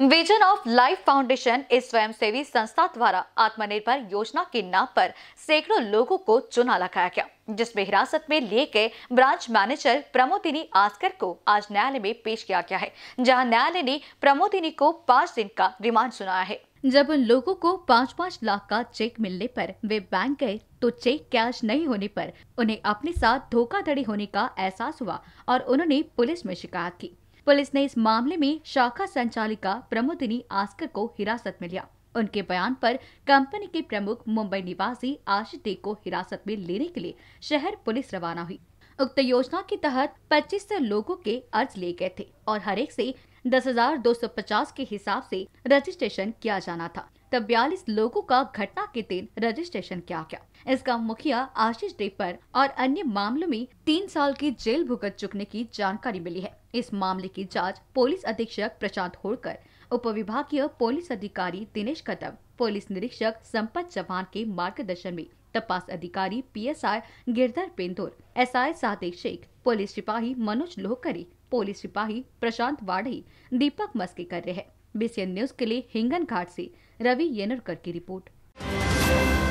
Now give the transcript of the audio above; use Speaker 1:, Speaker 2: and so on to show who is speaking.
Speaker 1: vision of life foundation इस स्वयंसेवी संस्था द्वारा आत्मनिर्भर योजना के नाम पर सैकड़ों लोगों को चुना लगाया गया जिसमें हिरासत में लिए गए ब्रांच मैनेजर प्रमोदिनी आस्कर को आज न्यायालय में पेश किया गया है जहां न्यायालय ने प्रमोदिनी को पाँच दिन का रिमांड सुनाया है जब उन लोगों को पाँच पाँच लाख का चेक मिलने पर वे बैंक गए तो चेक कैश नहीं होने पर उन्हें अपने साथ धोखाधड़ी होने का एहसास हुआ और उन्होंने पुलिस में शिकायत की पुलिस ने इस मामले में शाखा संचालिका प्रमोदिनी आस्कर को हिरासत में लिया उनके बयान पर कंपनी के प्रमुख मुंबई निवासी आशिते को हिरासत में लेने के लिए शहर पुलिस रवाना हुई उक्त योजना के तहत 2500 लोगों के अर्ज लिए गए थे और हर एक से 10,250 के हिसाब से रजिस्ट्रेशन किया जाना था तब बयालीस लोगों का घटना के दिन रजिस्ट्रेशन किया गया इसका मुखिया आशीष देव पर और अन्य मामलों में तीन साल की जेल भुगत चुकने की जानकारी मिली है इस मामले की जांच पुलिस अधीक्षक प्रशांत होड़कर विभागीय पुलिस अधिकारी दिनेश कदम पुलिस निरीक्षक संपत चौहान के मार्गदर्शन में तपास अधिकारी पीएसआई गिरधर पेंदुर आई सादे शेख पुलिस सिपाही मनोज लोहकरी पुलिस सिपाही प्रशांत वाढ़ी दीपक मस्के कर रहे हैं बीसीएन न्यूज के लिए हिंगन घाट से रवि येनरकर की रिपोर्ट